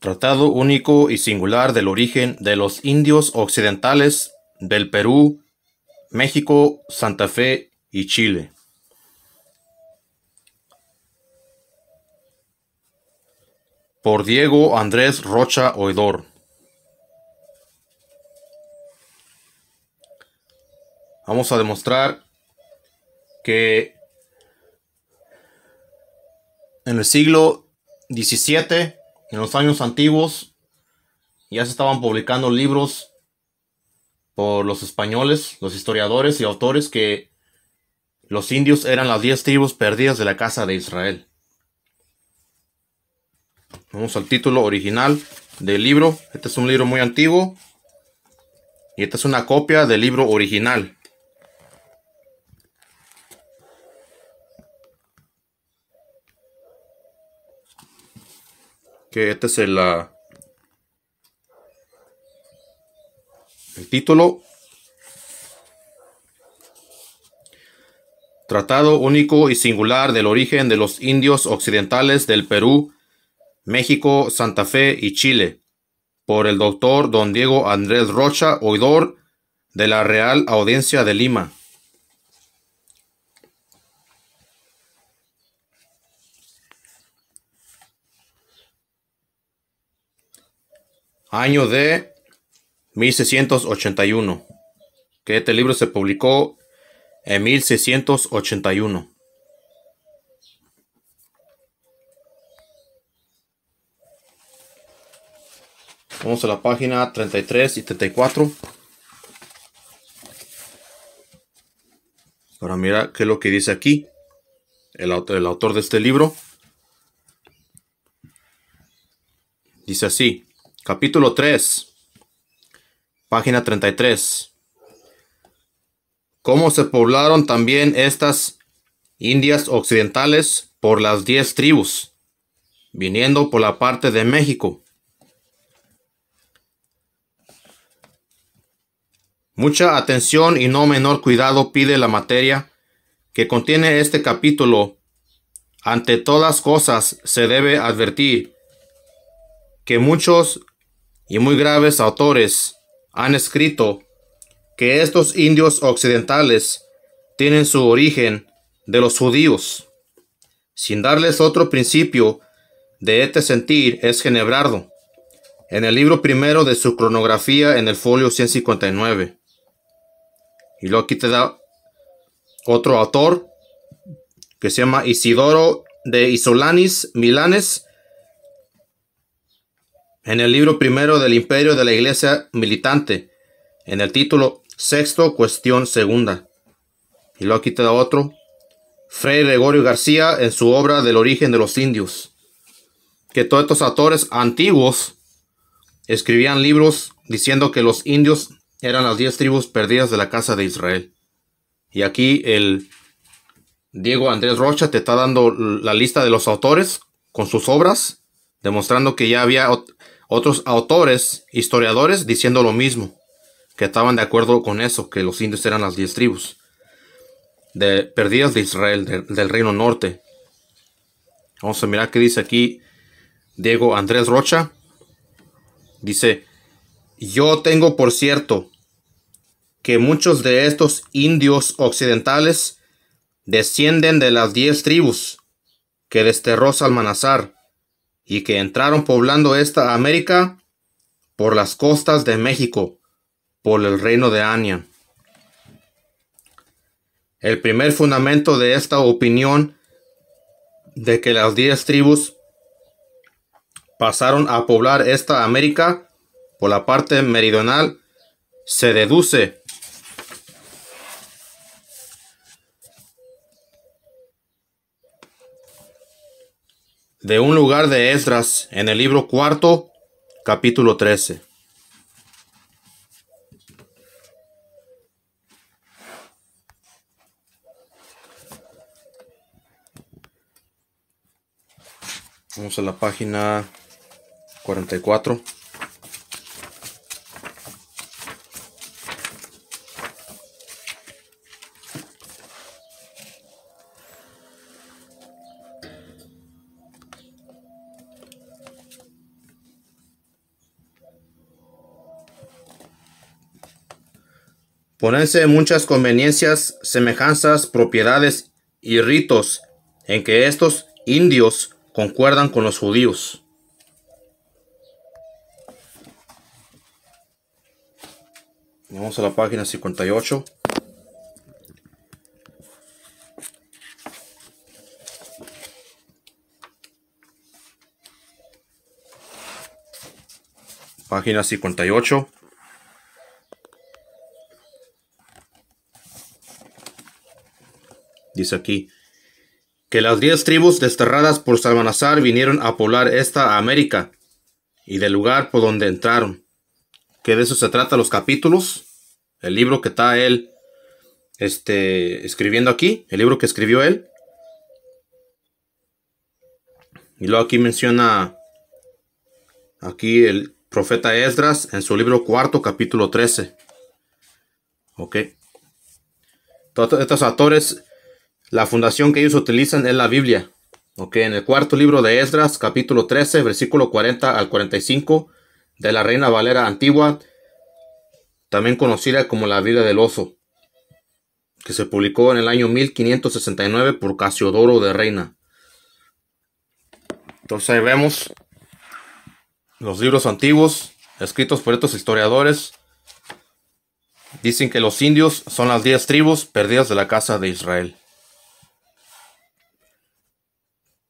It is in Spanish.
Tratado único y singular del origen de los indios occidentales del Perú, México, Santa Fe y Chile. Por Diego Andrés Rocha Oidor. Vamos a demostrar que en el siglo XVII en los años antiguos ya se estaban publicando libros por los españoles, los historiadores y autores que los indios eran las diez tribus perdidas de la casa de Israel. Vamos al título original del libro. Este es un libro muy antiguo. Y esta es una copia del libro original. que este es el, ah, el título. Tratado único y singular del origen de los indios occidentales del Perú, México, Santa Fe y Chile, por el doctor don Diego Andrés Rocha, oidor de la Real Audiencia de Lima. año de 1681, que este libro se publicó en 1681. Vamos a la página 33 y 34. Para mira qué es lo que dice aquí el autor de este libro. Dice así capítulo 3, página 33. Cómo se poblaron también estas Indias occidentales por las diez tribus, viniendo por la parte de México. Mucha atención y no menor cuidado pide la materia que contiene este capítulo. Ante todas cosas se debe advertir que muchos y muy graves autores han escrito que estos indios occidentales tienen su origen de los judíos, sin darles otro principio de este sentir es Genebrardo, en el libro primero de su cronografía en el folio 159. Y luego aquí te da otro autor que se llama Isidoro de Isolanis Milanes, en el libro primero del Imperio de la Iglesia Militante, en el título Sexto, Cuestión Segunda. Y luego aquí te da otro. Fray Gregorio García en su obra del origen de los indios. Que todos estos autores antiguos escribían libros diciendo que los indios eran las diez tribus perdidas de la casa de Israel. Y aquí el Diego Andrés Rocha te está dando la lista de los autores con sus obras, demostrando que ya había otros autores, historiadores, diciendo lo mismo, que estaban de acuerdo con eso, que los indios eran las diez tribus de, perdidas de Israel, del reino norte. Vamos a mirar qué dice aquí Diego Andrés Rocha. Dice, yo tengo por cierto que muchos de estos indios occidentales descienden de las diez tribus que desterró Salmanazar y que entraron poblando esta América por las costas de México, por el reino de Ania. El primer fundamento de esta opinión de que las diez tribus pasaron a poblar esta América por la parte meridional se deduce de un lugar de Esdras en el libro cuarto, capítulo trece Vamos a la página 44. Ponense muchas conveniencias, semejanzas, propiedades y ritos en que estos indios concuerdan con los judíos. Vamos a la página 58. Página 58. dice aquí, que las diez tribus desterradas por Salmanazar vinieron a poblar esta América y del lugar por donde entraron. Que de eso se trata los capítulos, el libro que está él este, escribiendo aquí, el libro que escribió él. Y luego aquí menciona aquí el profeta Esdras en su libro cuarto, capítulo 13. Ok. Todos estos autores la fundación que ellos utilizan es la Biblia. en el cuarto libro de Esdras, capítulo 13, versículo 40 al 45 de la Reina Valera Antigua, también conocida como la Biblia del Oso, que se publicó en el año 1569 por Casiodoro de Reina. Entonces ahí vemos los libros antiguos escritos por estos historiadores. Dicen que los indios son las diez tribus perdidas de la casa de Israel.